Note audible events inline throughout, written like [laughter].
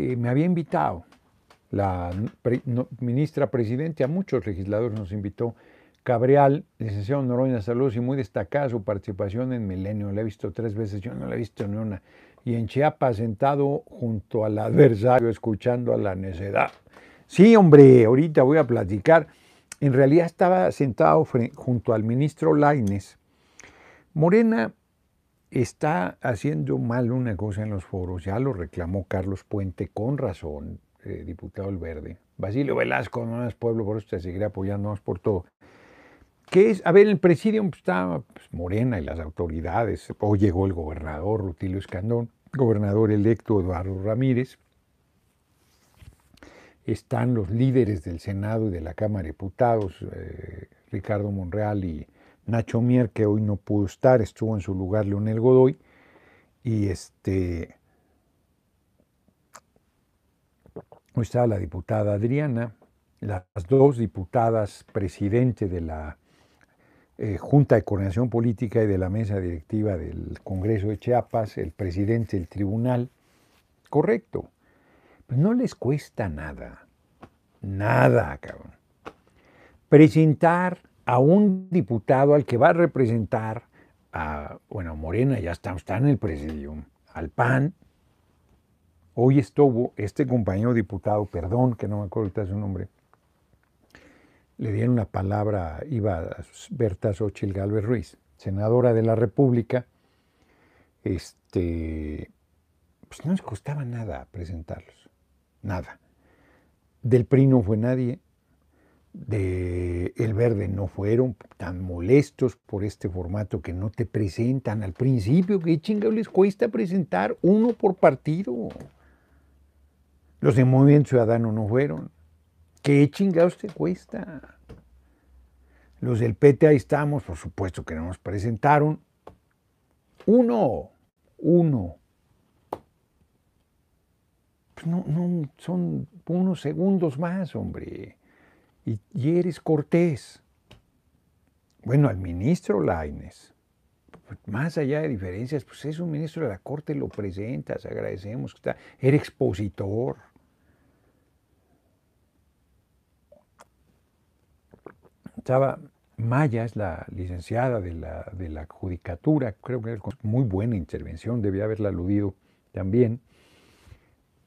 me había invitado, la ministra presidente, a muchos legisladores nos invitó. Cabreal, licenciado Noroña, saludos y muy destacada su participación en Milenio. La he visto tres veces, yo no la he visto ni una. Y en Chiapas, sentado junto al adversario, escuchando a la necedad. Sí, hombre, ahorita voy a platicar. En realidad estaba sentado junto al ministro Laines. Morena está haciendo mal una cosa en los foros, ya lo reclamó Carlos Puente con razón, eh, diputado del Verde. Basilio Velasco, no es pueblo, por eso te seguiré apoyándonos por todo. Que es, a ver, el presidium está pues, Morena y las autoridades. Hoy llegó el gobernador Rutilio Escandón, gobernador electo Eduardo Ramírez. Están los líderes del Senado y de la Cámara de Diputados, eh, Ricardo Monreal y Nacho Mier, que hoy no pudo estar, estuvo en su lugar Leonel Godoy, y este. Hoy estaba la diputada Adriana, las dos diputadas presidente de la eh, Junta de Coordinación Política y de la Mesa Directiva del Congreso de Chiapas, el presidente del tribunal. Correcto. Pues no les cuesta nada, nada, cabrón. Presentar a un diputado al que va a representar a, bueno, Morena ya está, está en el presidium, al PAN. Hoy estuvo este compañero diputado, perdón que no me acuerdo ahorita su nombre, le dieron la palabra, iba a Berta Xochil Gálvez Ruiz, senadora de la República, este, pues no nos costaba nada presentarlos, nada. Del PRI no fue nadie, de El Verde no fueron tan molestos por este formato que no te presentan al principio. ¿Qué chingados les cuesta presentar uno por partido? Los de Movimiento Ciudadano no fueron. ¿Qué chingados te cuesta? Los del PT ahí estamos, por supuesto que no nos presentaron. Uno, uno. Pues no, son unos segundos más, hombre y, eres cortés. Bueno, al ministro Laines, pues, más allá de diferencias, pues es un ministro de la Corte, lo presentas, agradecemos que está, era expositor. Estaba Mayas, la licenciada de la, judicatura, creo que era muy buena intervención, debía haberla aludido también.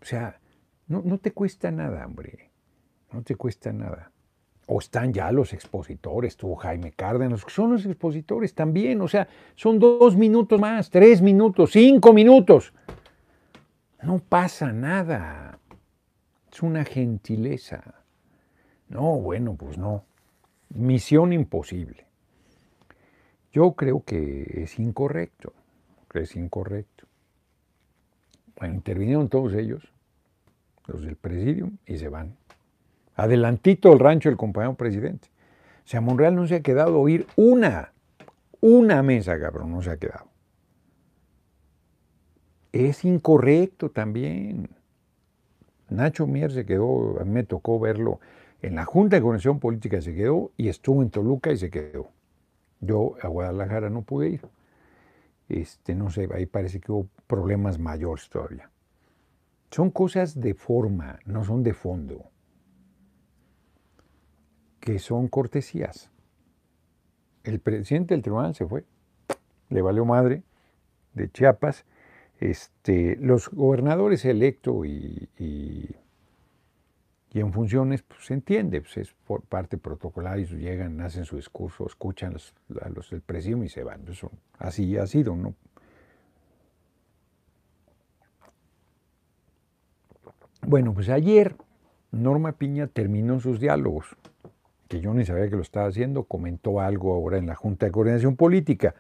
O sea, no, no te cuesta nada, hombre, no te cuesta nada o están ya los expositores, tú Jaime Cárdenas, son los expositores también, o sea, son dos minutos más, tres minutos, cinco minutos. No pasa nada. Es una gentileza. No, bueno, pues no. Misión imposible. Yo creo que es incorrecto, que es incorrecto. Bueno, intervinieron todos ellos, los del presidium, y se van adelantito el rancho del compañero presidente. O sea, Monreal no se ha quedado oír una, una mesa, cabrón, no se ha quedado. Es incorrecto también. Nacho Mier se quedó, a mí me tocó verlo en la Junta de Conexión Política, se quedó y estuvo en Toluca y se quedó. Yo a Guadalajara no pude ir. Este, no sé, ahí parece que hubo problemas mayores todavía. Son cosas de forma, no son de fondo que son cortesías. El presidente del tribunal se fue, le valió madre de Chiapas. Este, los gobernadores electos y, y, en funciones, pues se entiende, pues, es por parte protocolar, y llegan, hacen su discurso, escuchan los, a los del y se van. Eso, así ha sido, ¿no? Bueno, pues ayer Norma Piña terminó sus diálogos que yo ni sabía que lo estaba haciendo, comentó algo ahora en la Junta de Coordinación Política.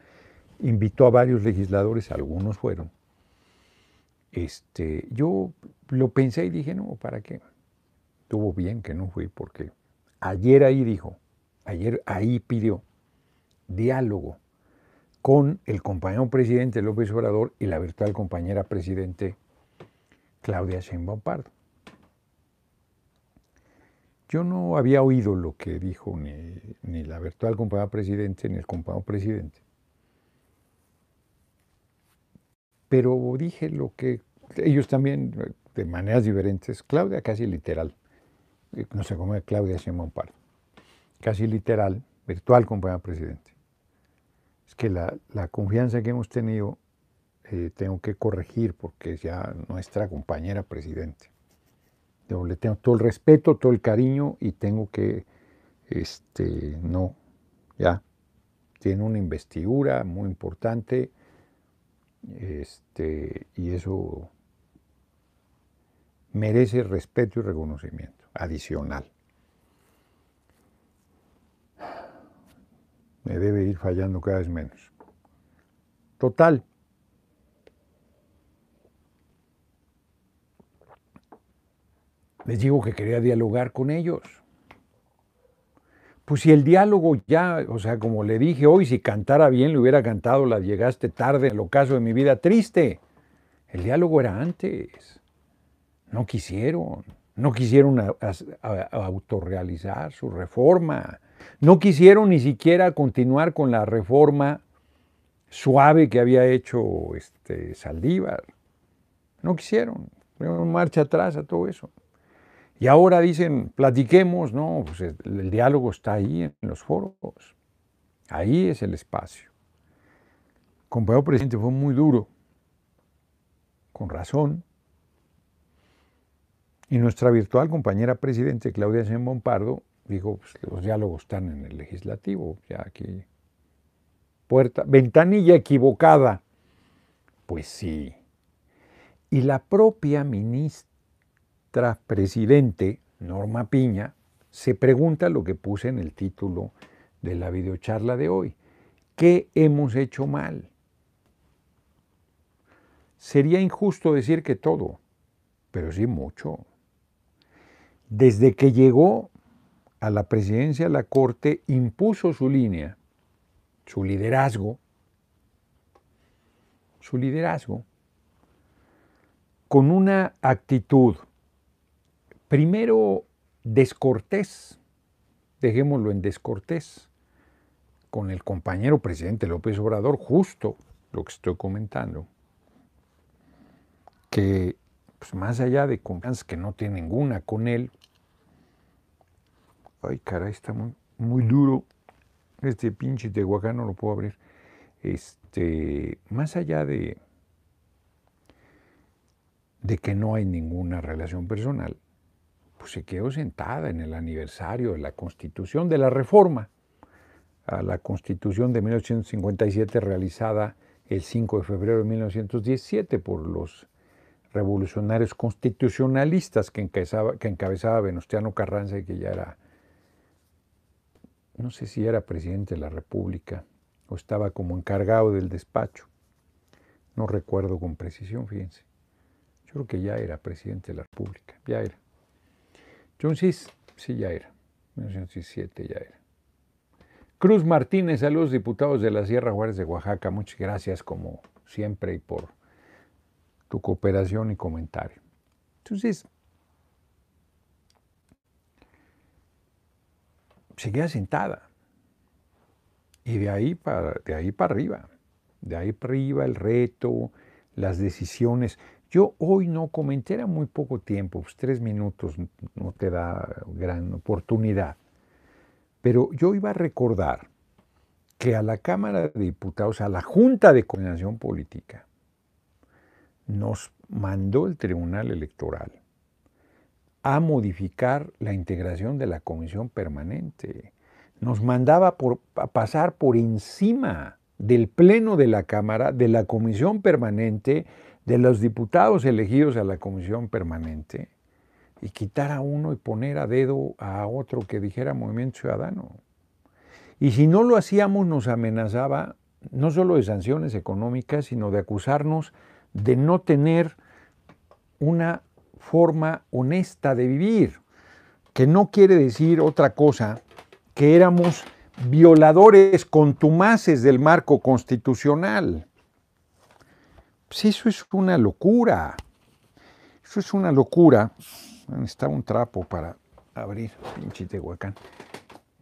Invitó a varios legisladores, algunos fueron. Este, yo lo pensé y dije, no, ¿para qué? Estuvo bien que no fui, porque ayer ahí dijo, ayer ahí pidió diálogo con el compañero presidente López Obrador y la virtual compañera presidente Claudia Sheinbaum Pardo. Yo no había oído lo que dijo ni, la virtual compañera presidente ni el compañero presidente. Pero dije lo que ellos también, eh, de maneras diferentes, Claudia casi literal, eh, no sé cómo es Claudia Simón Pardo, casi literal, virtual compañera presidente. Es que la, confianza que hemos tenido eh, tengo que corregir porque es ya nuestra compañera presidente le tengo todo el respeto, todo el cariño y tengo que, este, no, ya, tiene una investidura muy importante, este, y eso merece respeto y reconocimiento adicional. Me debe ir fallando cada vez menos. Total, Les digo que quería dialogar con ellos. Pues si el diálogo ya, o sea, como le dije hoy, si cantara bien, le hubiera cantado, la llegaste tarde, el ocaso de mi vida, triste. El diálogo era antes. No quisieron. No quisieron autorrealizar su reforma. No quisieron ni siquiera continuar con la reforma suave que había hecho este, Saldívar. No quisieron. Fueron marcha atrás a todo eso. Y ahora dicen, platiquemos, no, pues el, diálogo está ahí en los foros, ahí es el espacio. El compañero presidente fue muy duro, con razón. Y nuestra virtual compañera presidente, Claudia Sheinbaum Pardo, dijo, pues, los diálogos están en el legislativo, ya aquí, puerta, ventanilla equivocada. Pues sí. Y la propia ministra, nuestra presidente, Norma Piña, se pregunta lo que puse en el título de la videocharla de hoy. ¿Qué hemos hecho mal? Sería injusto decir que todo, pero sí mucho. Desde que llegó a la presidencia la Corte, impuso su línea, su liderazgo, su liderazgo, con una actitud Primero, descortés, dejémoslo en descortés, con el compañero presidente López Obrador, justo lo que estoy comentando, que pues, más allá de confianza que no tiene ninguna con él, ay caray, está muy, duro, este pinche guacán no lo puedo abrir, este, más allá de, de que no hay ninguna relación personal, pues se quedó sentada en el aniversario de la Constitución, de la reforma a la Constitución de 1857 realizada el 5 de febrero de 1917 por los revolucionarios constitucionalistas que encabezaba, que encabezaba Venustiano Carranza y que ya era, no sé si era presidente de la República o estaba como encargado del despacho. No recuerdo con precisión, fíjense. Yo creo que ya era presidente de la República, ya era. Entonces, sí, ya era. 1917 ya era. Cruz Martínez, saludos diputados de la Sierra Juárez de Oaxaca. Muchas gracias como siempre y por tu cooperación y comentario. Entonces, seguía sentada. Y de ahí para, de ahí para arriba. De ahí para arriba el reto, las decisiones. Yo hoy no comenté, era muy poco tiempo, pues, tres minutos no te da gran oportunidad, pero yo iba a recordar que a la Cámara de Diputados, a la Junta de Coordinación Política, nos mandó el Tribunal Electoral a modificar la integración de la Comisión Permanente. Nos mandaba por, a pasar por encima del Pleno de la Cámara, de la Comisión Permanente, de los diputados elegidos a la comisión permanente y quitar a uno y poner a dedo a otro que dijera Movimiento Ciudadano. Y si no lo hacíamos nos amenazaba no solo de sanciones económicas, sino de acusarnos de no tener una forma honesta de vivir, que no quiere decir otra cosa que éramos violadores contumaces del marco constitucional eso es una locura. Eso es una locura. Estaba un trapo para abrir, pinche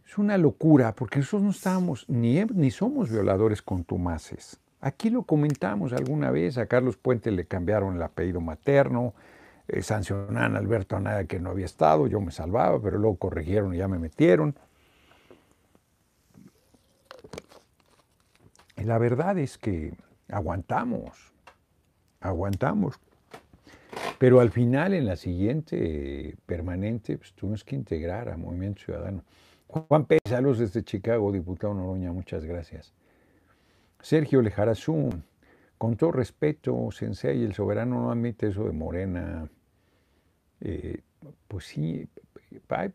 Es una locura porque nosotros no estábamos ni, ni somos violadores contumaces. Aquí lo comentamos alguna vez, a Carlos Puente le cambiaron el apellido materno, eh, sancionaron a Alberto Anaya que no había estado, yo me salvaba, pero luego corrigieron y ya me metieron. Y la verdad es que aguantamos, aguantamos. Pero al final, en la siguiente permanente, pues, tuvimos que integrar a Movimiento Ciudadano. Juan Pérez Salos desde Chicago, diputado Noroña, muchas gracias. Sergio Lejarazú, con todo respeto, Sensei, el soberano no admite eso de Morena. Eh, pues sí,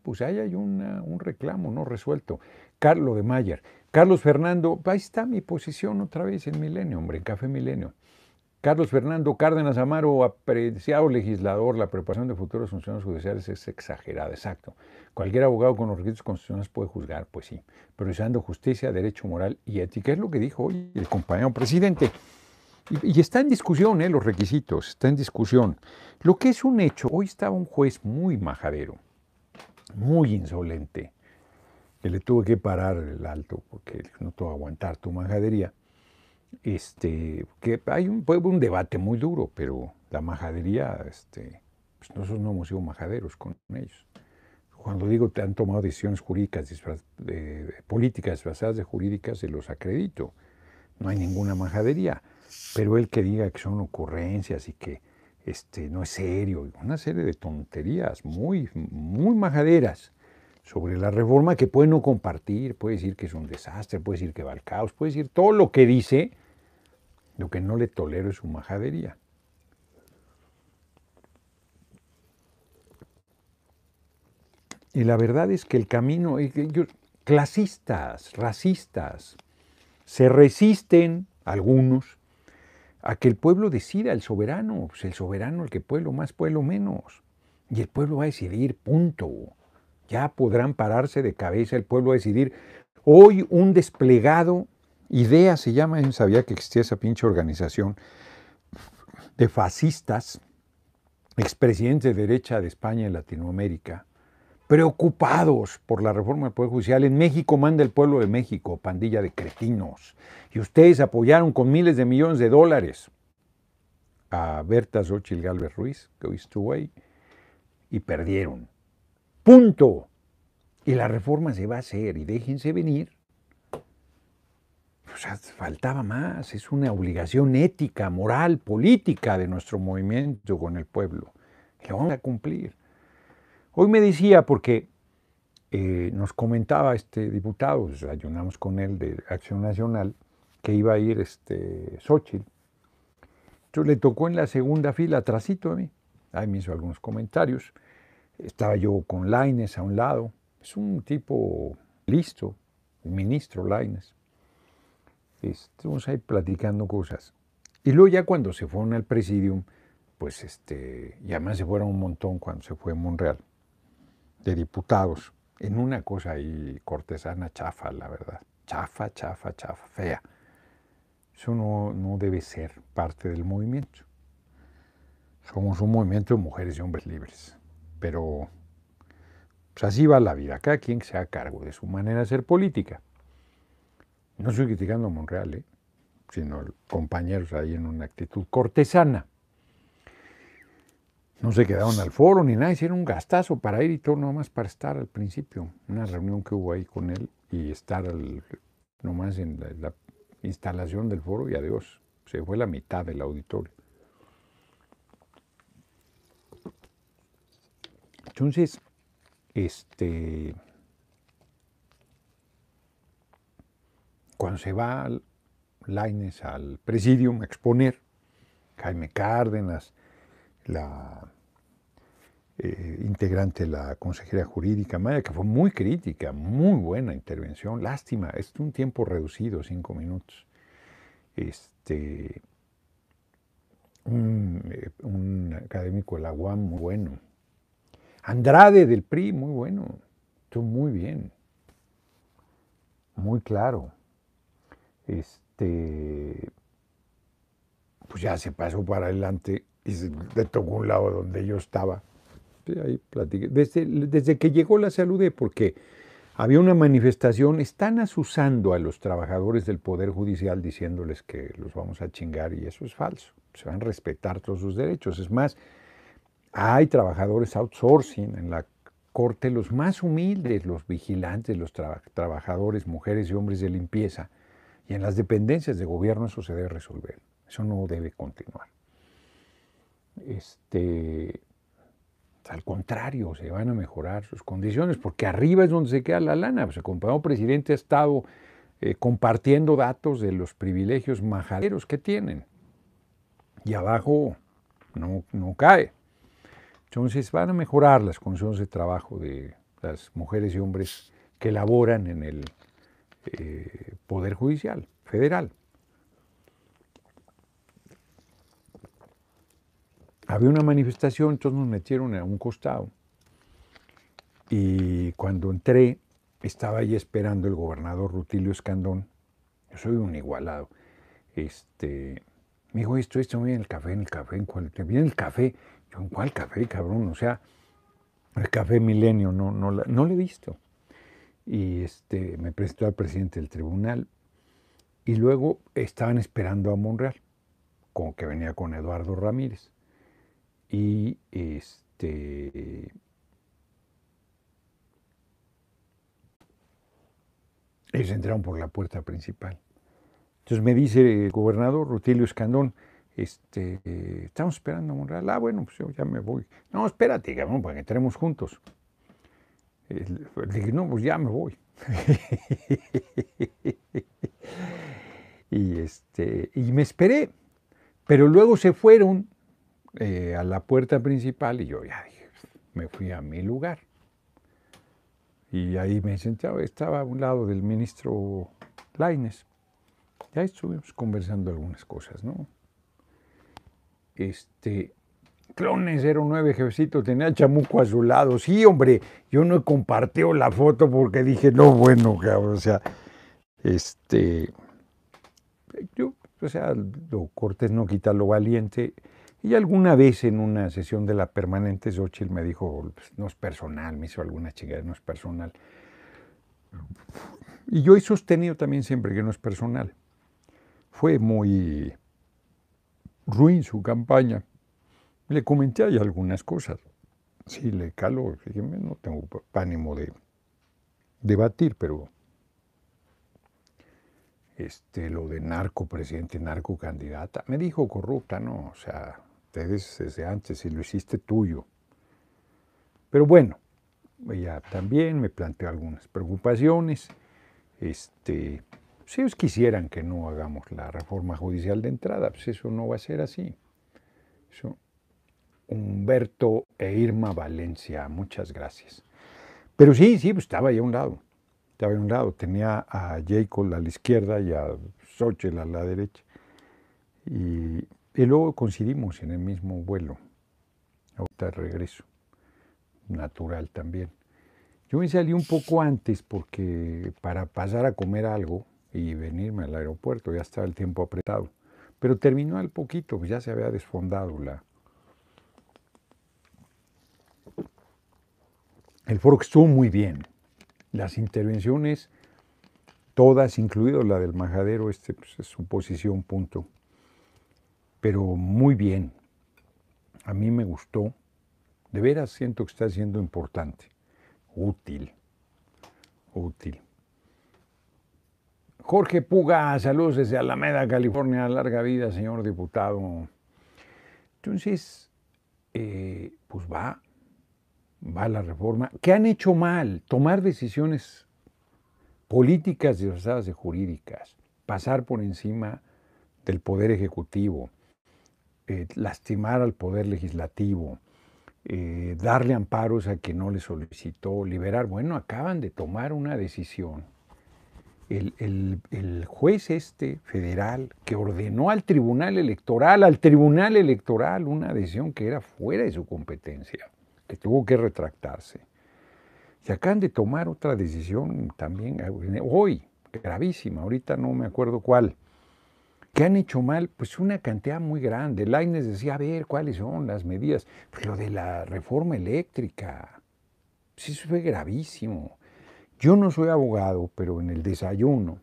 pues ahí hay un reclamo no resuelto. Carlos de Mayer, Carlos Fernando, ahí está mi posición otra vez en Milenio, hombre, en Café Milenio. Carlos Fernando Cárdenas Amaro, apreciado legislador, la preparación de futuros funcionarios judiciales es exagerada, exacto. Cualquier abogado con los requisitos constitucionales puede juzgar, pues sí, pero usando justicia, derecho moral y ética, es lo que dijo hoy el compañero presidente. Y, está en discusión ¿eh? los requisitos, está en discusión. Lo que es un hecho, hoy estaba un juez muy majadero, muy insolente, que le tuve que parar el alto porque no tuvo aguantar tu majadería este, que hay un, un debate muy duro, pero la majadería, este, pues nosotros no hemos sido majaderos con ellos. Cuando digo que han tomado decisiones jurídicas, políticas disfrazadas de jurídicas, se los acredito. No hay ninguna majadería. Pero el que diga que son ocurrencias y que este, no es serio, una serie de tonterías muy, muy majaderas sobre la reforma que puede no compartir, puede decir que es un desastre, puede decir que va al caos, puede decir todo lo que dice, lo que no le tolero es su majadería. Y la verdad es que el camino, ellos, clasistas, racistas, se resisten, algunos, a que el pueblo decida, el soberano, pues el soberano, el que pueblo más, pueblo menos. Y el pueblo va a decidir, punto. Ya podrán pararse de cabeza, el pueblo a decidir. Hoy un desplegado Idea se llama, yo sabía que existía esa pinche organización de fascistas, expresidentes de derecha de España y Latinoamérica, preocupados por la reforma del Poder Judicial. En México manda el pueblo de México, pandilla de cretinos. Y ustedes apoyaron con miles de millones de dólares a Bertas Xochitl Galvez Ruiz, que hoy estuvo ahí, y perdieron. Punto. Y la reforma se va a hacer y déjense venir sea, faltaba más, es una obligación ética, moral, política de nuestro movimiento con el pueblo, que vamos a cumplir. Hoy me decía, porque eh, nos comentaba este diputado, pues, ayunamos con él de Acción Nacional, que iba a ir este, Xochitl. Entonces le tocó en la segunda fila, trasito a mí. Ahí me hizo algunos comentarios. Estaba yo con Laines a un lado. Es un tipo listo, ministro Laines estuvimos ahí platicando cosas. Y luego ya cuando se fueron al presidium, pues este, y además se fueron un montón cuando se fue a Monreal, de diputados, en una cosa ahí cortesana chafa, la verdad, chafa, chafa, chafa, fea. Eso no, debe ser parte del movimiento. Somos un movimiento de mujeres y hombres libres, pero pues así va la vida, cada quien se haga cargo de su manera de ser política. No estoy criticando a Monreal, ¿eh? sino compañeros ahí en una actitud cortesana. No se quedaron al foro ni nada, hicieron un gastazo para ir y todo nomás para estar al principio. Una reunión que hubo ahí con él y estar nomás en la instalación del foro y adiós. Se fue la mitad del auditorio. Entonces, este, cuando se va Laines al presidium a exponer, Jaime Cárdenas, la eh, integrante de la Consejería jurídica Maya, que fue muy crítica, muy buena intervención, lástima, es un tiempo reducido, cinco minutos. Este, un, eh, académico de la UAM muy bueno. Andrade del PRI, muy bueno, estuvo muy bien, muy claro este, pues ya se pasó para adelante y se, le tocó un lado donde yo estaba. Desde, que llegó la saludé porque había una manifestación, están asusando a los trabajadores del Poder Judicial diciéndoles que los vamos a chingar y eso es falso. Se van a respetar todos sus derechos. Es más, hay trabajadores outsourcing en la corte, los más humildes, los vigilantes, los trabajadores, mujeres y hombres de limpieza, y en las dependencias de gobierno eso se debe resolver. Eso no debe continuar. Este, al contrario, se van a mejorar sus condiciones, porque arriba es donde se queda la lana. Pues el compañero presidente ha estado eh, compartiendo datos de los privilegios majaderos que tienen. Y abajo no, no cae. Entonces van a mejorar las condiciones de trabajo de las mujeres y hombres que laboran en el eh, Poder Judicial Federal. Había una manifestación, entonces nos metieron a un costado. Y cuando entré, estaba ahí esperando el gobernador Rutilio Escandón. Yo soy un igualado. Este, me dijo, esto, esto, viene el café, en el café, en viene el café. Yo, ¿en cuál café, cabrón? O sea, el café milenio, no, no, no lo he visto y este, me presentó al presidente del tribunal y luego estaban esperando a Monreal, con, que venía con Eduardo Ramírez. Y este. Ellos entraron por la puerta principal. Entonces me dice el gobernador Rutilio Escandón, este, estamos esperando a Monreal. Ah, bueno, pues yo ya me voy. No, espérate, digamos, para que entremos juntos. Le dije, no, pues ya me voy. [laughs] y, este, y me esperé, pero luego se fueron eh, a la puerta principal y yo ya dije, me fui a mi lugar. Y ahí me sentaba, estaba a un lado del ministro Laines. Ya estuvimos conversando algunas cosas, ¿no? Este, Clones 09, jefecito, tenía chamuco a su lado. Sí, hombre, yo no compartió la foto porque dije, no, bueno, o sea, este, o sea, lo cortés no quita lo valiente. Y alguna vez en una sesión de la permanente, Xochitl me dijo, pues, no es personal, me hizo alguna chingada, no es personal. Y yo he sostenido también siempre que no es personal. Fue muy ruin su campaña le comenté ahí algunas cosas. Sí, le caló, no tengo ánimo de debatir, pero este, lo de narco presidente, narco candidata, me dijo corrupta, no, o sea, ustedes desde antes si lo hiciste tuyo. Pero bueno, ella también me planteó algunas preocupaciones. Este, si ellos quisieran que no hagamos la reforma judicial de entrada, pues eso no va a ser así. Eso Humberto e Irma Valencia. Muchas gracias. Pero sí, sí, pues, estaba ahí a un lado. Estaba a un lado. Tenía a Jacob a la izquierda y a Xochitl a la derecha. Y, luego coincidimos en el mismo vuelo. Ahorita regreso. Natural también. Yo me salí un poco antes porque para pasar a comer algo y venirme al aeropuerto ya estaba el tiempo apretado. Pero terminó al poquito, pues, ya se había desfondado la, El foro estuvo muy bien. Las intervenciones, todas, incluido la del majadero, este, pues, es su posición, punto. Pero muy bien. A mí me gustó. De veras siento que está siendo importante, útil, útil. Jorge Puga, saludos desde Alameda, California. Larga vida, señor diputado. Entonces, eh, pues va, va la reforma, que han hecho mal, tomar decisiones políticas disfrazadas de jurídicas, pasar por encima del poder ejecutivo, eh, lastimar al poder legislativo, eh, darle amparos a quien no le solicitó, liberar. Bueno, acaban de tomar una decisión. El, el juez este federal que ordenó al tribunal electoral, al tribunal electoral, una decisión que era fuera de su competencia tuvo que retractarse. Se acaban de tomar otra decisión también eh, hoy, gravísima, ahorita no me acuerdo cuál. ¿Qué han hecho mal? Pues una cantidad muy grande. Laines decía, a ver, ¿cuáles son las medidas? pero de la reforma eléctrica. sí eso fue gravísimo. Yo no soy abogado, pero en el desayuno,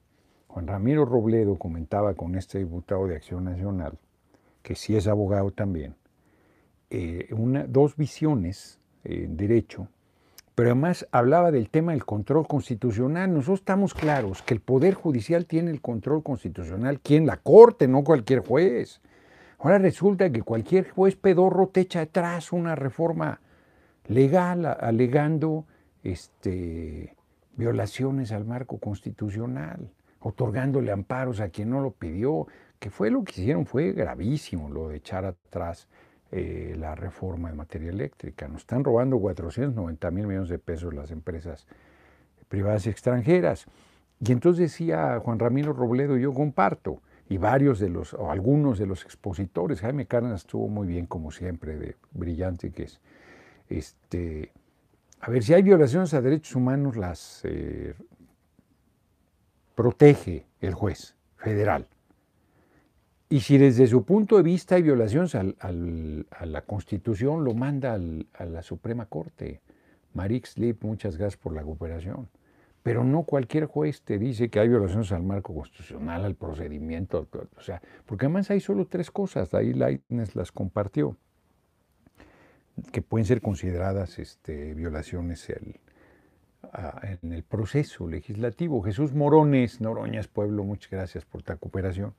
Juan Ramiro Robledo comentaba con este diputado de Acción Nacional, que sí es abogado también, eh, dos visiones en eh, derecho, pero además hablaba del tema del control constitucional. Nosotros estamos claros que el Poder Judicial tiene el control constitucional, quien la Corte, no cualquier juez. Ahora resulta que cualquier juez pedorro te echa atrás una reforma legal alegando este, violaciones al marco constitucional, otorgándole amparos a quien no lo pidió, que fue lo que hicieron, fue gravísimo lo de echar atrás eh, la reforma de materia eléctrica. Nos están robando 490 mil millones de pesos las empresas privadas y extranjeras. Y entonces decía Juan Ramiro Robledo, yo comparto, y varios de los, o algunos de los expositores, Jaime Cárdenas estuvo muy bien como siempre, de brillante que es. Este, a ver, si hay violaciones a derechos humanos, las eh, protege el juez federal. Y si desde su punto de vista hay violaciones a la Constitución, lo manda a la Suprema Corte. Marix Lip, muchas gracias por la cooperación. Pero no cualquier juez te dice que hay violaciones al marco constitucional, al procedimiento. O sea, porque además hay solo tres cosas, ahí Leibniz las compartió, que pueden ser consideradas este, violaciones en el proceso legislativo. Jesús Morones, Noroñas Pueblo, muchas gracias por tu cooperación.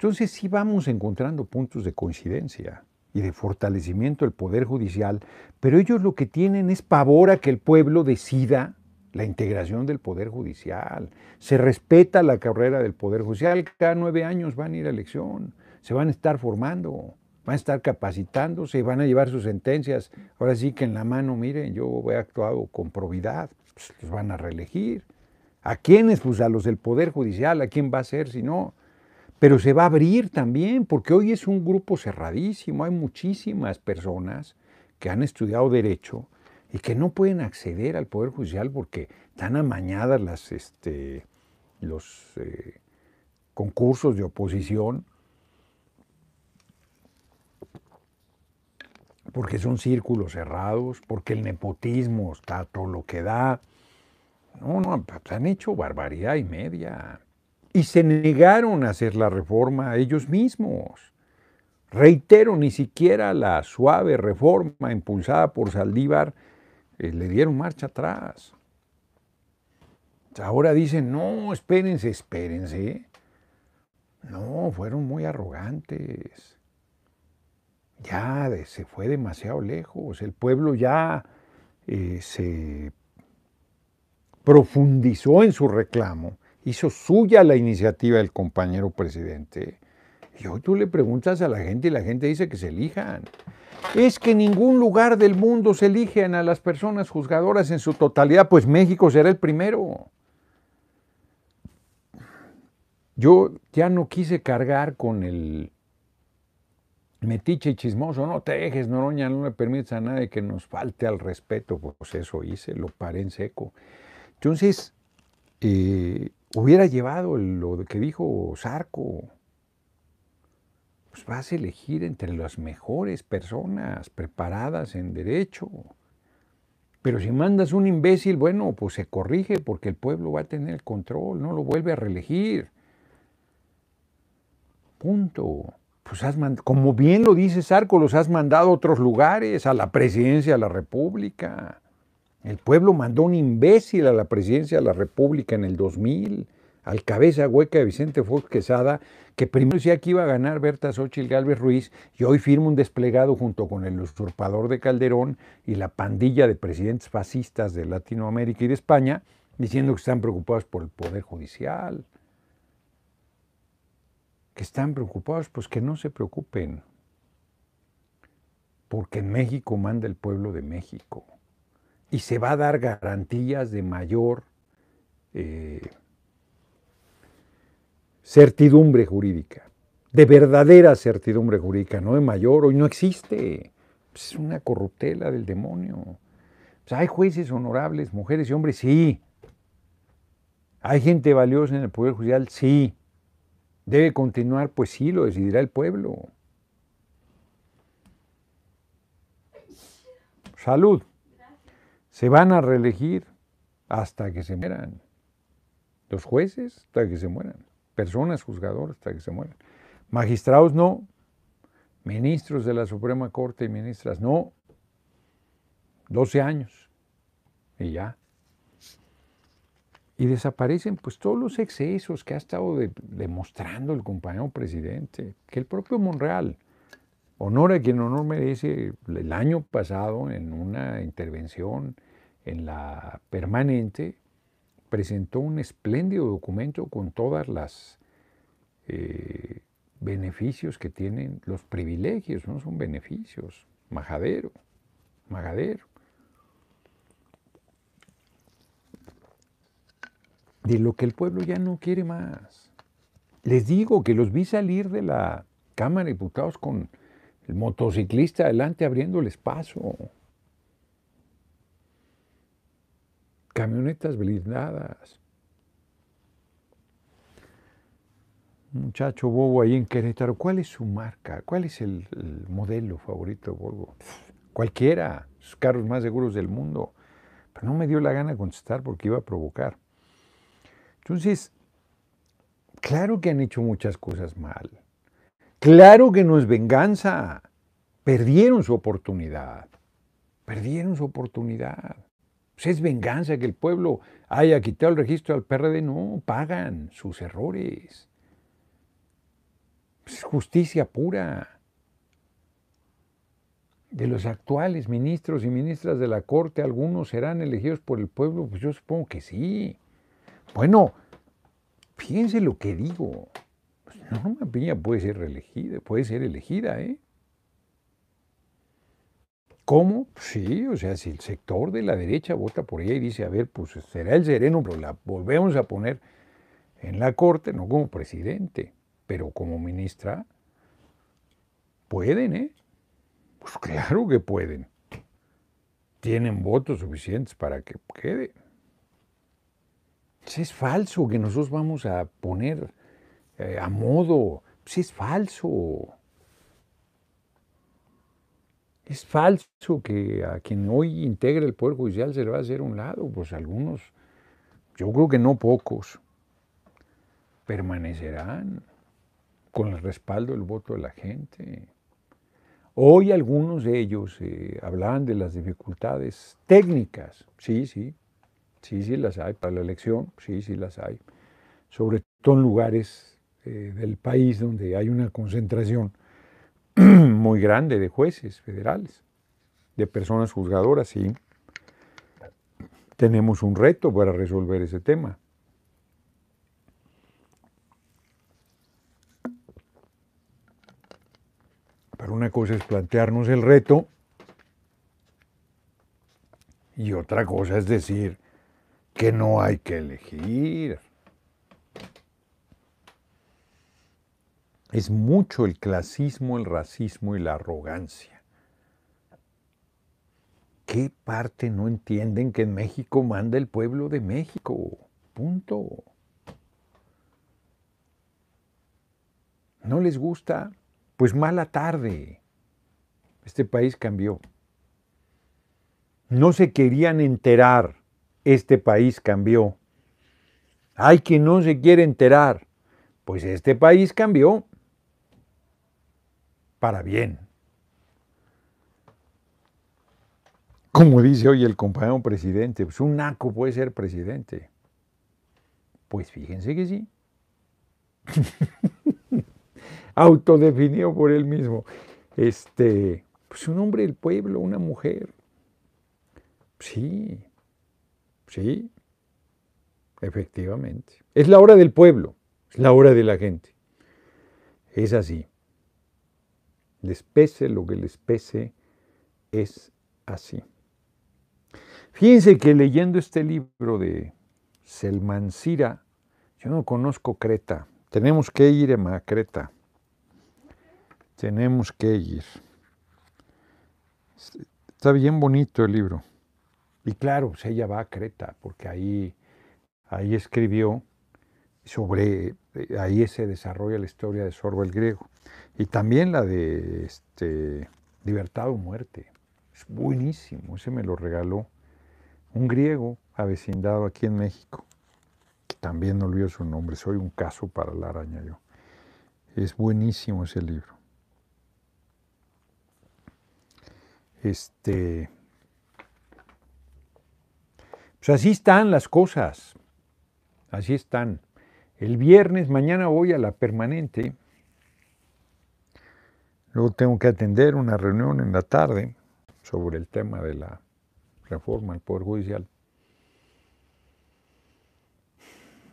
Entonces sí vamos encontrando puntos de coincidencia y de fortalecimiento del Poder Judicial, pero ellos lo que tienen es pavor a que el pueblo decida la integración del Poder Judicial. Se respeta la carrera del Poder Judicial. Cada nueve años van a ir a elección, se van a estar formando, van a estar capacitándose, van a llevar sus sentencias. Ahora sí que en la mano, miren, yo he actuado con probidad, pues, los van a reelegir. ¿A quiénes? Pues a los del Poder Judicial, ¿a quién va a ser si no? pero se va a abrir también, porque hoy es un grupo cerradísimo, hay muchísimas personas que han estudiado derecho y que no pueden acceder al Poder Judicial porque están amañadas las, este, los eh, concursos de oposición, porque son círculos cerrados, porque el nepotismo está todo lo que da. No, no, pues han hecho barbaridad y media y se negaron a hacer la reforma ellos mismos. Reitero, ni siquiera la suave reforma impulsada por Saldívar eh, le dieron marcha atrás. Ahora dicen, no, espérense, espérense. No, fueron muy arrogantes. Ya se fue demasiado lejos. El pueblo ya eh, se profundizó en su reclamo hizo suya la iniciativa del compañero presidente. Y hoy tú le preguntas a la gente y la gente dice que se elijan. Es que en ningún lugar del mundo se eligen a las personas juzgadoras en su totalidad, pues México será el primero. Yo ya no quise cargar con el metiche chismoso, no te dejes, Noroña, no le permites a nadie que nos falte al respeto, pues eso hice, lo paré en seco. Entonces, eh, hubiera llevado lo que dijo Sarco. Pues vas a elegir entre las mejores personas preparadas en derecho. Pero si mandas un imbécil, bueno, pues se corrige porque el pueblo va a tener el control, no lo vuelve a reelegir. Punto. Pues como bien lo dice Sarco, los has mandado a otros lugares, a la presidencia de la República. El pueblo mandó un imbécil a la presidencia de la República en el 2000, al cabeza hueca de Vicente Fox Quesada, que primero decía que iba a ganar Berta Xochitl Galvez Ruiz y hoy firma un desplegado junto con el usurpador de Calderón y la pandilla de presidentes fascistas de Latinoamérica y de España, diciendo que están preocupados por el Poder Judicial. Que están preocupados, pues que no se preocupen. Porque en México manda el pueblo de México y se va a dar garantías de mayor eh, certidumbre jurídica, de verdadera certidumbre jurídica, no de mayor, hoy no existe. Pues, es una corruptela del demonio. Pues, hay jueces honorables, mujeres y hombres, sí. Hay gente valiosa en el Poder Judicial, sí. Debe continuar, pues sí, lo decidirá el pueblo. Salud se van a reelegir hasta que se mueran. Los jueces hasta que se mueran. Personas juzgadoras hasta que se mueran. Magistrados no. Ministros de la Suprema Corte y ministras no. 12 años. Y ya. Y desaparecen pues todos los excesos que ha estado demostrando el compañero presidente, que el propio Monreal. Honor a quien honor merece, el año pasado en una intervención en la permanente, presentó un espléndido documento con todas las eh, beneficios que tienen los privilegios, no son beneficios, majadero, majadero. De lo que el pueblo ya no quiere más. Les digo que los vi salir de la Cámara de Diputados con el motociclista adelante el espacio. Camionetas blindadas. muchacho bobo ahí en Querétaro, ¿cuál es su marca? ¿Cuál es el, modelo favorito de Volvo? cualquiera, sus carros más seguros del mundo. Pero no me dio la gana contestar porque iba a provocar. Entonces, claro que han hecho muchas cosas mal. Claro que no es venganza. Perdieron su oportunidad. Perdieron su oportunidad. Pues es venganza que el pueblo haya quitado el registro al PRD. No, pagan sus errores. Pues es justicia pura de los actuales ministros y ministras de la Corte, algunos serán elegidos por el pueblo? Pues yo supongo que sí. Bueno, piense lo que digo. Norma Piña puede ser elegida, puede ser elegida, ¿eh? ¿Cómo? Sí, o sea, si el sector de la derecha vota por ella y dice, a ver, pues será el sereno, pero la volvemos a poner en la corte, no como presidente, pero como ministra, pueden, ¿eh? Pues claro que pueden. Tienen votos suficientes para que quede. Pues, es falso que nosotros vamos a poner eh, a modo, pues es falso. Es falso que a quien hoy integra el Poder Judicial se le va a hacer un lado, pues algunos, yo creo que no pocos, permanecerán con el respaldo del voto de la gente. Hoy algunos de ellos eh, hablan de las dificultades técnicas, sí, sí, sí, sí las hay para la elección, sí, sí las hay, sobre todo en lugares eh, del país donde hay una concentración [clears throat] muy grande de jueces federales, de personas juzgadoras, y tenemos un reto para resolver ese tema. Pero una cosa es plantearnos el reto y otra cosa es decir que no hay que elegir. Es mucho el clasismo, el racismo y la arrogancia. ¿Qué parte no entienden que en México manda el pueblo de México? Punto. ¿No les gusta? Pues mala tarde. Este país cambió. No se querían enterar. Este país cambió. Hay quien no se quiere enterar. Pues este país cambió para bien. Como dice hoy el compañero presidente, pues un naco puede ser presidente. Pues fíjense que sí. [laughs] Autodefinido por él mismo. Este, pues un hombre del pueblo, una mujer. Sí, sí, efectivamente. Es la hora del pueblo, es la hora de la gente. Es así les pese lo que les pese, es así. Fíjense que leyendo este libro de Selman yo no conozco Creta. Tenemos que ir a Creta. Tenemos que ir. Está bien bonito el libro. Y claro, ella va a Creta, porque ahí, ahí escribió sobre eh, ahí se desarrolla la historia de Sorbo el griego y también la de este, Libertad o muerte. Es buenísimo, ese me lo regaló un griego avecindado aquí en México, que también olvido su nombre, soy un caso para la araña yo. Es buenísimo ese libro. Este, pues así están las cosas, así están. El viernes, mañana voy a la permanente. Luego tengo que atender una reunión en la tarde sobre el tema de la reforma del Poder Judicial.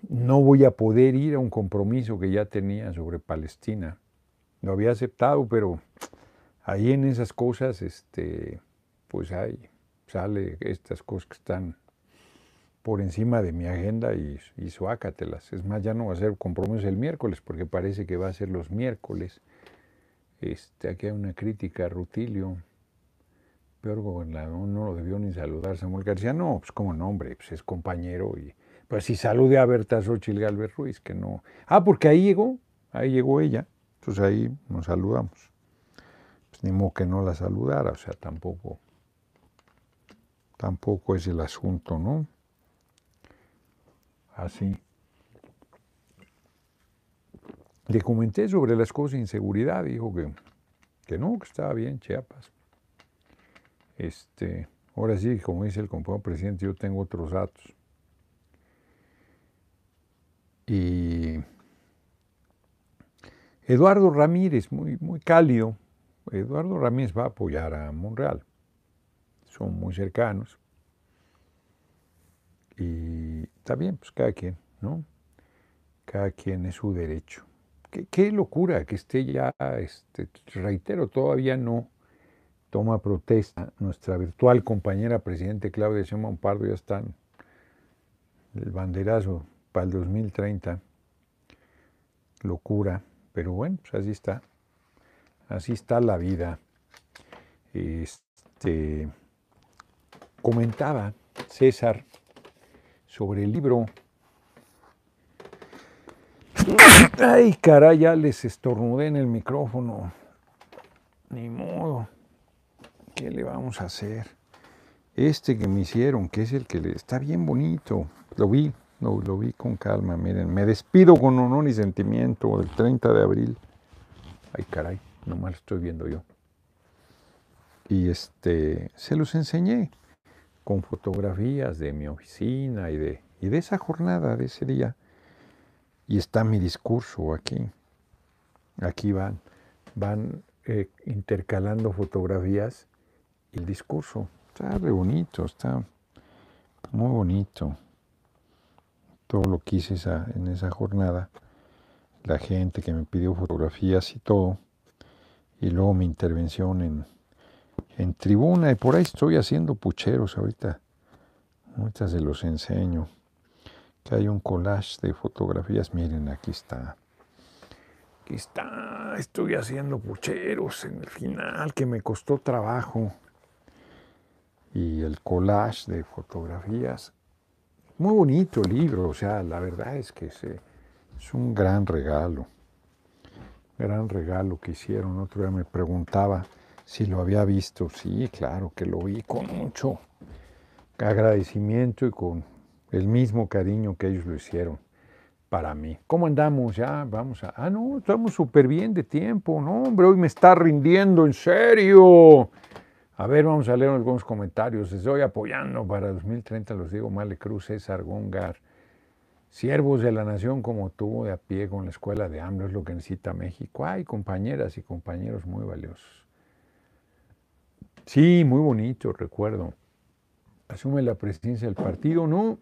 No voy a poder ir a un compromiso que ya tenía sobre Palestina. Lo había aceptado, pero ahí en esas cosas, este, pues ahí sale estas cosas que están por encima de mi agenda y, suácatelas. Es más, ya no va a ser compromiso el miércoles, porque parece que va a ser los miércoles. Este, aquí hay una crítica a Rutilio. Peor gobernador, no lo debió ni saludar Samuel García. No, pues como nombre, pues es compañero. Y, pues si salude a Berta Xochitl Galvez Ruiz, que no. Ah, porque ahí llegó, ahí llegó ella. Entonces ahí nos saludamos. Pues ni modo que no la saludara, o sea, tampoco, tampoco es el asunto, ¿no? así. Le comenté sobre las cosas de inseguridad, dijo que, que no, que estaba bien Chiapas. Este, ahora sí, como dice el compañero presidente, yo tengo otros datos. Y Eduardo Ramírez, muy, muy cálido, Eduardo Ramírez va a apoyar a Monreal. Son muy cercanos. Y Está bien, pues cada quien, ¿no? Cada quien es su derecho. Qué, locura que esté ya, este, reitero, todavía no toma protesta. Nuestra virtual compañera presidente Claudia Sheinbaum Pardo ya está el banderazo para el 2030. Locura, pero bueno, pues así está. Así está la vida. Este, comentaba César sobre el libro. [coughs] Ay, caray, ya les estornudé en el micrófono. Ni modo. ¿Qué le vamos a hacer? Este que me hicieron, que es el que le está bien bonito. Lo vi, lo, lo vi con calma. Miren, me despido con honor y sentimiento el 30 de abril. Ay, caray, nomás lo estoy viendo yo. Y este, se los enseñé con fotografías de mi oficina y de, y de esa jornada, de ese día. Y está mi discurso aquí. Aquí van, van eh, intercalando fotografías y el discurso. Está re bonito, está muy bonito. Todo lo que hice esa, en esa jornada, la gente que me pidió fotografías y todo, y luego mi intervención en, en tribuna y por ahí estoy haciendo pucheros ahorita. muchas de los enseño. Que hay un collage de fotografías. Miren, aquí está. Aquí está. Estoy haciendo pucheros en el final que me costó trabajo. Y el collage de fotografías. Muy bonito el libro. O sea, la verdad es que es un gran regalo. Gran regalo que hicieron. Otro día me preguntaba si lo había visto. Sí, claro que lo vi con mucho agradecimiento y con el mismo cariño que ellos lo hicieron para mí. ¿Cómo andamos? Ya vamos a... Ah, no, estamos súper bien de tiempo. No, hombre, hoy me está rindiendo, en serio. A ver, vamos a leer algunos comentarios. Estoy apoyando para 2030, los digo, Male Cruz, César Gongar. Siervos de la nación como tú, de a pie con la escuela de AMLO, es lo que necesita México. Hay compañeras y compañeros muy valiosos. Sí, muy bonito, recuerdo. Asume la presidencia del partido, ¿no?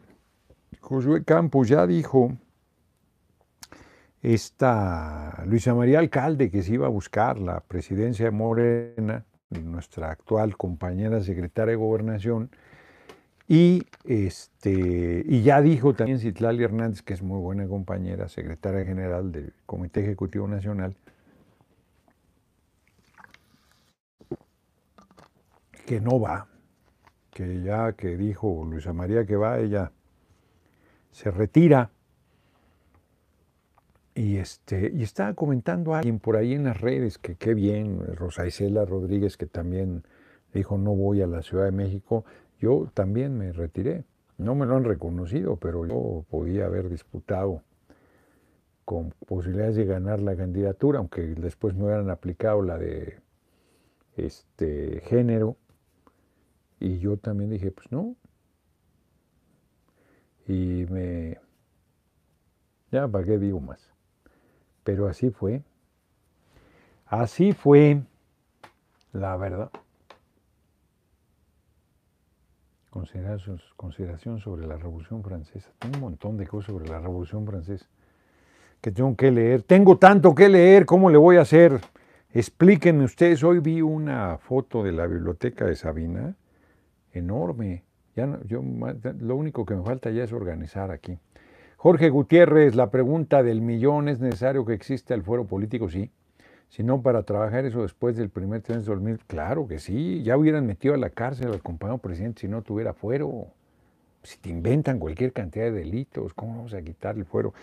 Josué Campos ya dijo, esta Luisa María Alcalde, que se iba a buscar la presidencia de Morena, nuestra actual compañera secretaria de Gobernación, y, este, y ya dijo también Citlali Hernández, que es muy buena compañera, secretaria general del Comité Ejecutivo Nacional, que no va, que ya que dijo Luisa María que va, ella se retira. Y, este, y estaba comentando a alguien por ahí en las redes que qué bien, Rosa Isela Rodríguez, que también dijo no voy a la Ciudad de México, yo también me retiré. No me lo han reconocido, pero yo podía haber disputado con posibilidades de ganar la candidatura, aunque después me hubieran aplicado la de este género y yo también dije, pues no. Y me... Ya, ¿para qué más? Pero así fue. Así fue la verdad. Consideración, consideración sobre la Revolución Francesa. Tengo un montón de cosas sobre la Revolución Francesa que tengo que leer. Tengo tanto que leer, ¿cómo le voy a hacer? Explíquenme ustedes. Hoy vi una foto de la biblioteca de Sabina enorme. Ya yo, lo único que me falta ya es organizar aquí. Jorge Gutiérrez, la pregunta del millón, ¿es necesario que exista el fuero político? Sí. Si no, para trabajar eso después del primer tren de 2000, claro que sí. Ya hubieran metido a la cárcel al compañero presidente si no tuviera fuero. Si te inventan cualquier cantidad de delitos, ¿cómo vamos a quitar el fuero?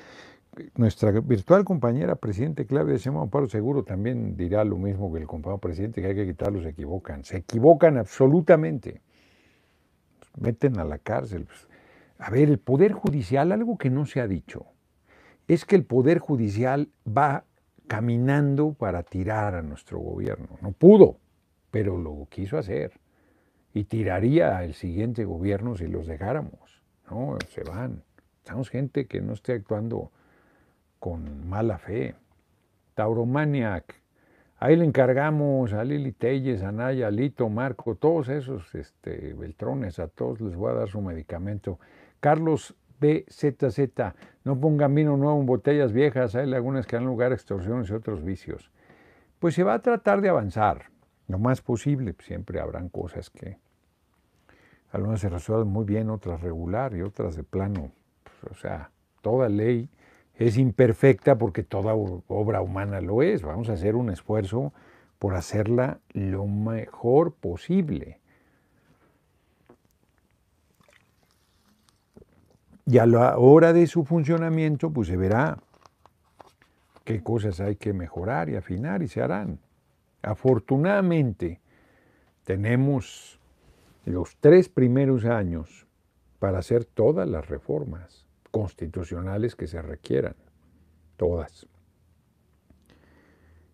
Nuestra virtual compañera presidente Claudia Sheinbaum Amparo seguro también dirá lo mismo que el compañero presidente, que hay que quitarlo, se equivocan. Se equivocan absolutamente meten a la cárcel. Pues, a ver, el Poder Judicial, algo que no se ha dicho, es que el Poder Judicial va caminando para tirar a nuestro gobierno. No pudo, pero lo quiso hacer. Y tiraría al siguiente gobierno si los dejáramos. No, se van. Estamos gente que no esté actuando con mala fe. Tauromaniac, Ahí le encargamos a Lili Telles, a Naya, a Lito, Marco, todos esos este, Beltrones, a todos les voy a dar su medicamento. Carlos BZZ, no pongan vino nuevo en botellas viejas, hay algunas que dan lugar a extorsiones y otros vicios. Pues se va a tratar de avanzar lo más posible, siempre habrán cosas que algunas se resuelven muy bien, otras regular y otras de plano. Pues, o sea, toda ley es imperfecta porque toda obra humana lo es. Vamos a hacer un esfuerzo por hacerla lo mejor posible. Y a la hora de su funcionamiento, pues se verá qué cosas hay que mejorar y afinar y se harán. Afortunadamente, tenemos los tres primeros años para hacer todas las reformas constitucionales que se requieran, todas.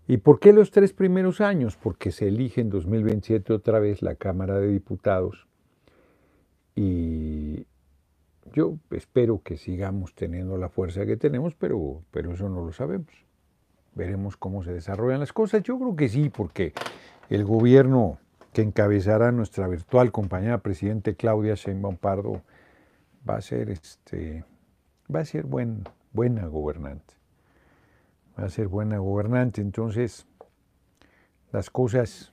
¿Y por qué los tres primeros años? Porque se elige en 2027 otra vez la Cámara de Diputados y yo espero que sigamos teniendo la fuerza que tenemos, pero, pero eso no lo sabemos. Veremos cómo se desarrollan las cosas. Yo creo que sí, porque el gobierno que encabezará nuestra virtual compañera presidente Claudia Sheinbaum Pardo va a ser este, va a ser buena gobernante. Va a ser buena gobernante. Entonces, las cosas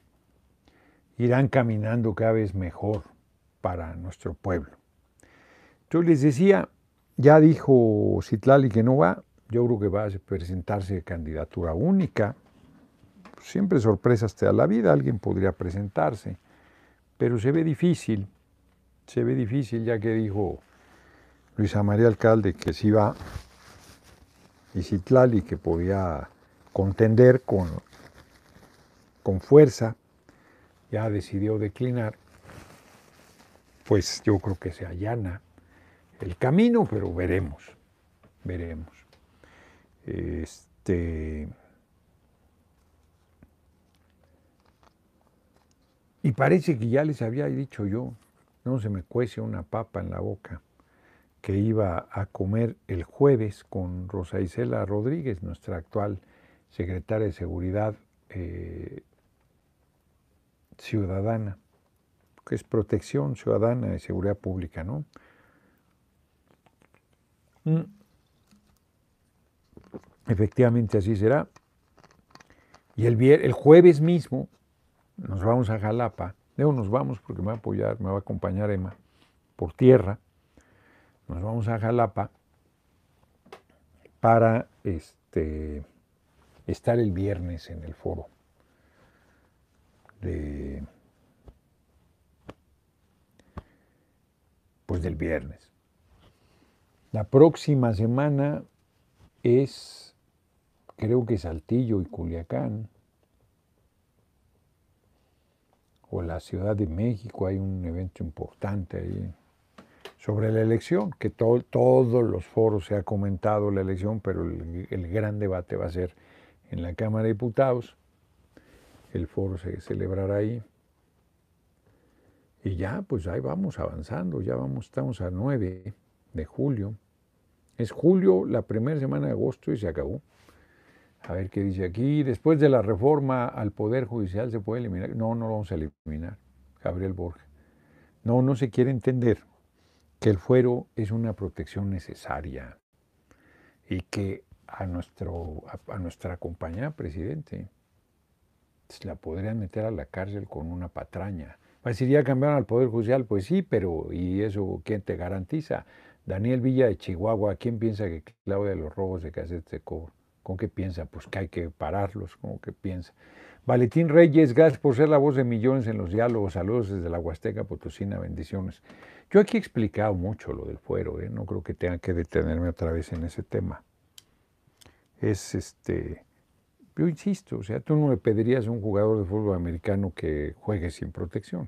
irán caminando cada vez mejor para nuestro pueblo. Yo les decía, ya dijo Citlali que no va, yo creo que va a presentarse candidatura única. Siempre sorpresas te da la vida, alguien podría presentarse, pero se ve difícil, se ve difícil ya que dijo Luisa María Alcalde, que sí va, y Citlali, que podía contender con, con fuerza, ya decidió declinar, pues yo creo que se allana el camino, pero veremos, veremos. Este. Y parece que ya les había dicho yo, no se me cuece una papa en la boca que iba a comer el jueves con Rosa Isela Rodríguez, nuestra actual secretaria de Seguridad eh, Ciudadana, que es protección ciudadana de seguridad pública, ¿no? Mm. Efectivamente así será. Y el, jueves mismo nos vamos a Jalapa. No nos vamos porque me va a apoyar, me va a acompañar Emma por tierra nos vamos a Jalapa para este, estar el viernes en el foro pues del viernes. La próxima semana es, creo que Saltillo y Culiacán, o la Ciudad de México, hay un evento importante ahí sobre la elección, que todos los foros se ha comentado la elección, pero el, gran debate va a ser en la Cámara de Diputados. El foro se celebrará ahí. Y ya, pues ahí vamos avanzando, ya vamos, estamos a 9 de julio. Es julio, la primera semana de agosto y se acabó. A ver qué dice aquí. Después de la reforma al Poder Judicial se puede eliminar. No, no lo vamos a eliminar. Gabriel Borges. No, no se quiere entender que el fuero es una protección necesaria y que a, nuestro, a, nuestra compañera presidente la podrían meter a la cárcel con una patraña. Va a decir, ya cambiaron al Poder Judicial, pues sí, pero ¿y eso quién te garantiza? Daniel Villa de Chihuahua, ¿quién piensa que Claudia los robos de cassette se cobro? ¿Con qué piensa? Pues que hay que pararlos, ¿cómo que piensa? Valentín Reyes, gracias por ser la voz de millones en los diálogos. Saludos desde la Huasteca Potosina, bendiciones. Yo aquí he explicado mucho lo del fuero, ¿eh? no creo que tenga que detenerme otra vez en ese tema. Es este. Yo insisto, o sea, tú no le pedirías a un jugador de fútbol americano que juegue sin protección.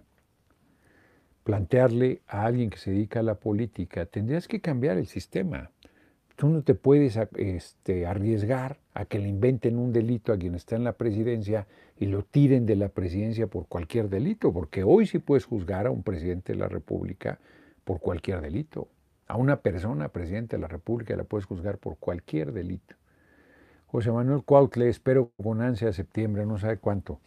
Plantearle a alguien que se dedica a la política, tendrías que cambiar el sistema. Tú no te puedes este, arriesgar a que le inventen un delito a quien está en la presidencia y lo tiren de la presidencia por cualquier delito, porque hoy sí puedes juzgar a un presidente de la República por cualquier delito. A una persona, presidente de la República, la puedes juzgar por cualquier delito. José Manuel Cuautle, espero con ansia septiembre, no sabe cuánto.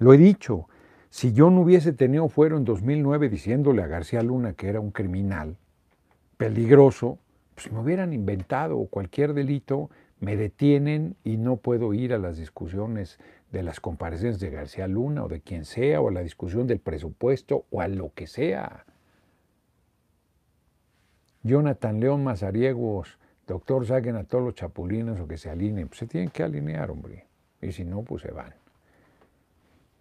Lo he dicho, si yo no hubiese tenido fuero en 2009 diciéndole a García Luna que era un criminal, peligroso, pues, si me hubieran inventado cualquier delito, me detienen y no puedo ir a las discusiones de las comparecencias de García Luna o de quien sea, o a la discusión del presupuesto o a lo que sea. Jonathan León Mazariegos, doctor, saquen a todos los chapulines o que se alineen. Pues, se tienen que alinear, hombre. Y si no, pues se van.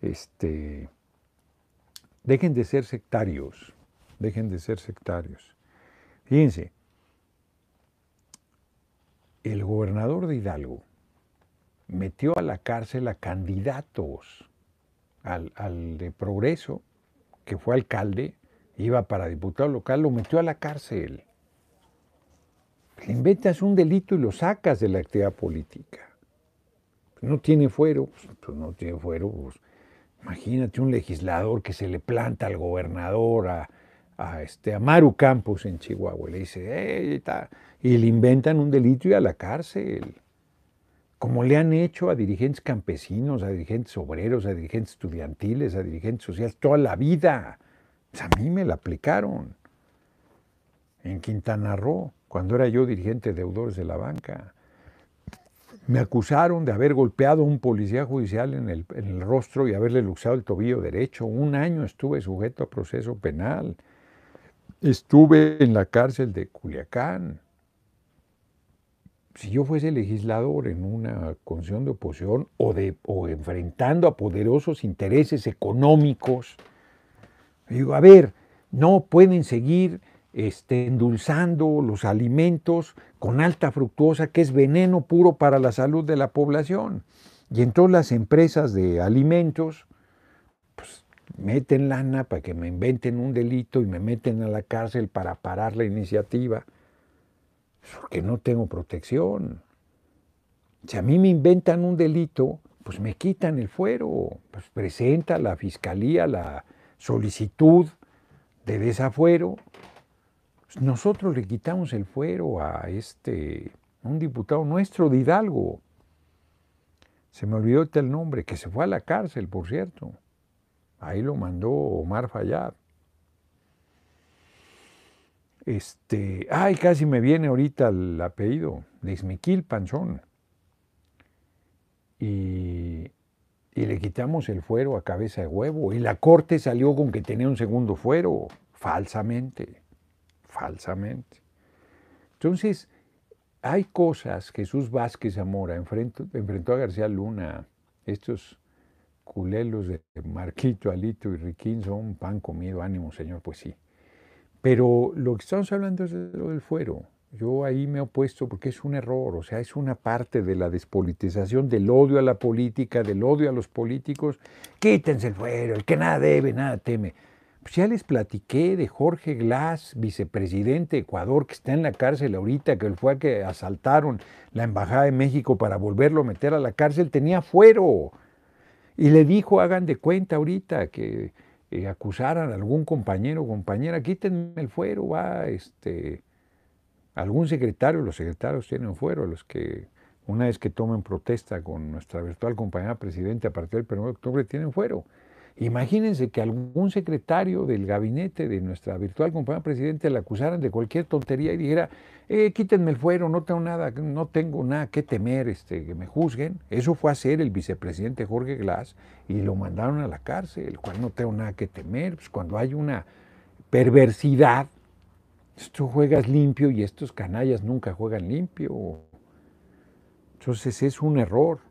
Este, dejen de ser sectarios. Dejen de ser sectarios. Fíjense, el gobernador de Hidalgo metió a la cárcel a candidatos al, de Progreso, que fue alcalde, iba para diputado local, lo metió a la cárcel. Le inventas un delito y lo sacas de la actividad política. No tiene fuero, pues, pues, no tiene fuero. Pues, imagínate un legislador que se le planta al gobernador a, a, este, Maru Campos en Chihuahua. Le dice, eh, y le inventan un delito y a la cárcel. Como le han hecho a dirigentes campesinos, a dirigentes obreros, a dirigentes estudiantiles, a dirigentes sociales, toda la vida. Pues, a mí me la aplicaron en Quintana Roo, cuando era yo dirigente de deudores de la banca. Me acusaron de haber golpeado a un policía judicial en el, en el, rostro y haberle luxado el tobillo derecho. Un año estuve sujeto a proceso penal. Estuve en la cárcel de Culiacán. Si yo fuese legislador en una condición de oposición o, enfrentando a poderosos intereses económicos, digo, a ver, no pueden seguir este, endulzando los alimentos con alta fructuosa, que es veneno puro para la salud de la población. Y entonces las empresas de alimentos meten lana para que me inventen un delito y me meten a la cárcel para parar la iniciativa. Porque no tengo protección. Si a mí me inventan un delito, pues me quitan el fuero. Pues presenta la fiscalía la solicitud de desafuero. Pues nosotros le quitamos el fuero a este, un diputado nuestro de Hidalgo. Se me olvidó el nombre, que se fue a la cárcel, por cierto. Ahí lo mandó Omar Fallar. Este, ay, casi me viene ahorita el apellido, Lismiquil Panzón. Y, y le quitamos el fuero a cabeza de huevo. Y la corte salió con que tenía un segundo fuero, falsamente, falsamente. Entonces, hay cosas, Jesús Vázquez Zamora enfrentó, enfrentó a García Luna, estos culelos de Marquito, Alito y Riquín son pan comido, ánimo, señor, pues sí. Pero lo que estamos hablando es lo del fuero. Yo ahí me he opuesto porque es un error, o sea, es una parte de la despolitización, del odio a la política, del odio a los políticos. Quítense el fuero, el que nada debe, nada teme. Pues ya les platiqué de Jorge Glass, vicepresidente de Ecuador, que está en la cárcel ahorita, que fue a que asaltaron la Embajada de México para volverlo a meter a la cárcel, tenía fuero. Y le dijo, hagan de cuenta ahorita que eh, acusaran a algún compañero o compañera, quítenme el fuero, va, este, algún secretario, los secretarios tienen fuero, los que una vez que tomen protesta con nuestra virtual compañera presidenta a partir del 1 de octubre tienen fuero. Imagínense que algún secretario del gabinete de nuestra virtual compañera presidente la acusaran de cualquier tontería y dijera, eh, quítenme el fuero, no tengo nada, no tengo nada que temer, este, que me juzguen. Eso fue a hacer el vicepresidente Jorge Glass y lo mandaron a la cárcel, el cual no tengo nada que temer. Pues cuando hay una perversidad, tú juegas limpio y estos canallas nunca juegan limpio. Entonces es un error.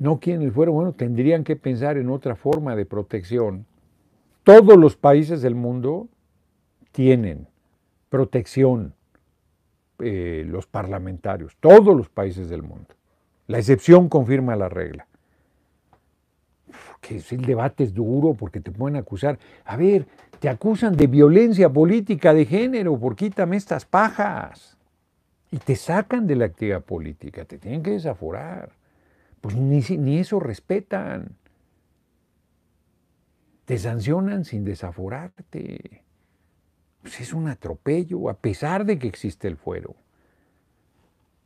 No quienes fueron, bueno, tendrían que pensar en otra forma de protección. Todos los países del mundo tienen protección eh, los parlamentarios, todos los países del mundo. La excepción confirma la regla. Que el debate es duro porque te pueden acusar. A ver, te acusan de violencia política de género por quítame estas pajas. Y te sacan de la actividad política, te tienen que desaforar pues ni, eso respetan. Te sancionan sin desaforarte. Pues es un atropello, a pesar de que existe el fuero.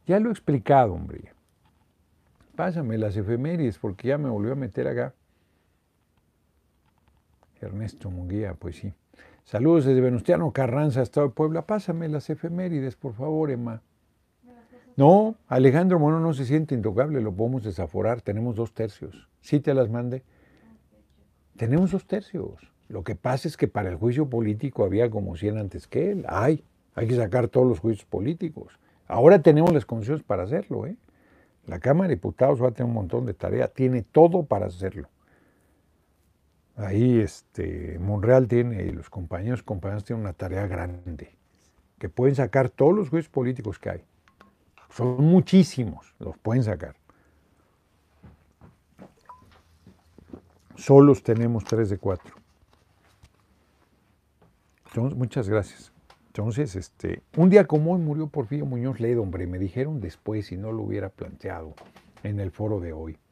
Ya lo he explicado, hombre. Pásame las efemérides porque ya me volvió a meter acá. Ernesto Munguía, pues sí. Saludos desde Venustiano Carranza, Estado de Puebla. Pásame las efemérides, por favor, Emma. No, Alejandro Moreno no se siente intocable, lo podemos desaforar, tenemos dos tercios. Sí te las mande. Tenemos dos tercios. Lo que pasa es que para el juicio político había como 100 antes que él. hay que sacar todos los juicios políticos. Ahora tenemos las condiciones para hacerlo. ¿eh? La Cámara de Diputados va a tener un montón de tarea, tiene todo para hacerlo. Ahí este, Monreal tiene, y los compañeros compañeras tienen una tarea grande, que pueden sacar todos los juicios políticos que hay. Son muchísimos, los pueden sacar. Solos tenemos tres de cuatro. muchas gracias. Entonces, este, un día como hoy murió Porfirio Muñoz Ledo, hombre, me dijeron después si no lo hubiera planteado en el foro de hoy.